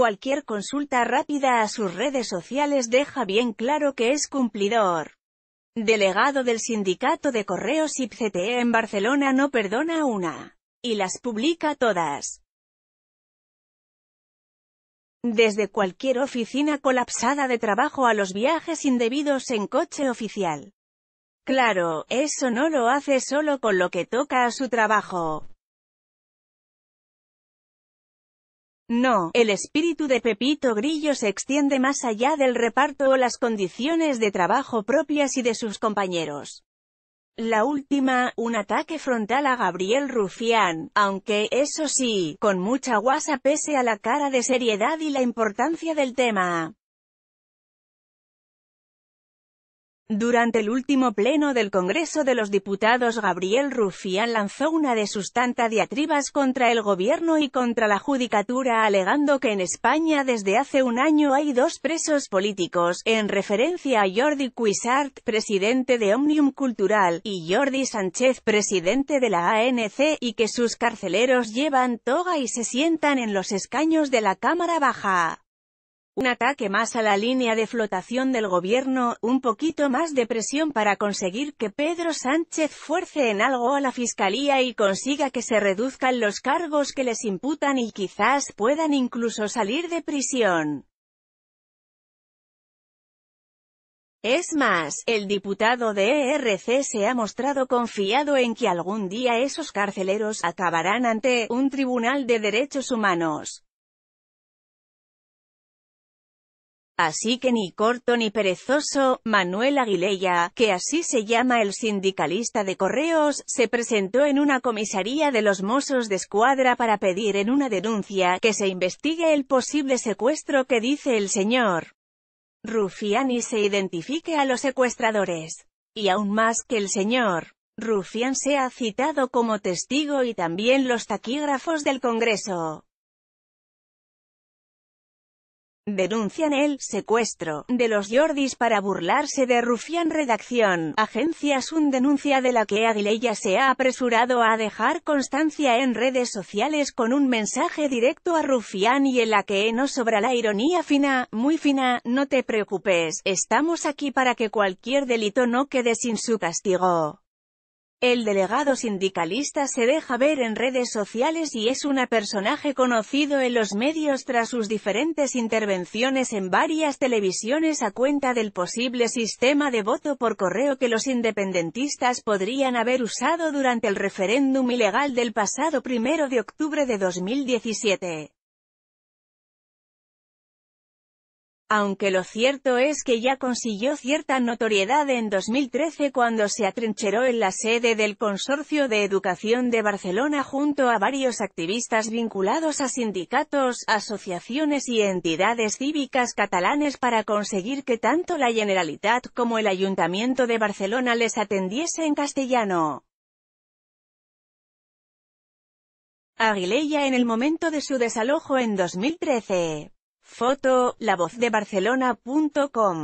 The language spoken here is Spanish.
Cualquier consulta rápida a sus redes sociales deja bien claro que es cumplidor. Delegado del Sindicato de Correos IPCTE en Barcelona no perdona una. Y las publica todas. Desde cualquier oficina colapsada de trabajo a los viajes indebidos en coche oficial. Claro, eso no lo hace solo con lo que toca a su trabajo. No, el espíritu de Pepito Grillo se extiende más allá del reparto o las condiciones de trabajo propias y de sus compañeros. La última, un ataque frontal a Gabriel Rufián, aunque, eso sí, con mucha guasa pese a la cara de seriedad y la importancia del tema. Durante el último pleno del Congreso de los Diputados Gabriel Rufián lanzó una de sus tantas diatribas contra el gobierno y contra la judicatura alegando que en España desde hace un año hay dos presos políticos, en referencia a Jordi Cuisart, presidente de Omnium Cultural, y Jordi Sánchez, presidente de la ANC, y que sus carceleros llevan toga y se sientan en los escaños de la Cámara Baja un ataque más a la línea de flotación del gobierno, un poquito más de presión para conseguir que Pedro Sánchez fuerce en algo a la fiscalía y consiga que se reduzcan los cargos que les imputan y quizás puedan incluso salir de prisión. Es más, el diputado de ERC se ha mostrado confiado en que algún día esos carceleros acabarán ante un tribunal de derechos humanos. Así que ni corto ni perezoso, Manuel Aguileya, que así se llama el sindicalista de correos, se presentó en una comisaría de los Mossos de Escuadra para pedir en una denuncia que se investigue el posible secuestro que dice el señor Rufián y se identifique a los secuestradores. Y aún más que el señor Rufián sea citado como testigo y también los taquígrafos del Congreso. Denuncian el secuestro de los Jordis para burlarse de Rufián Redacción. Agencias un denuncia de la que Aguilella se ha apresurado a dejar constancia en redes sociales con un mensaje directo a Rufián y en la que no sobra la ironía fina, muy fina, no te preocupes, estamos aquí para que cualquier delito no quede sin su castigo. El delegado sindicalista se deja ver en redes sociales y es un personaje conocido en los medios tras sus diferentes intervenciones en varias televisiones a cuenta del posible sistema de voto por correo que los independentistas podrían haber usado durante el referéndum ilegal del pasado primero de octubre de 2017. aunque lo cierto es que ya consiguió cierta notoriedad en 2013 cuando se atrincheró en la sede del Consorcio de Educación de Barcelona junto a varios activistas vinculados a sindicatos, asociaciones y entidades cívicas catalanes para conseguir que tanto la Generalitat como el Ayuntamiento de Barcelona les atendiese en castellano. Aguilella en el momento de su desalojo en 2013. Foto, la de voz Barcelona.com.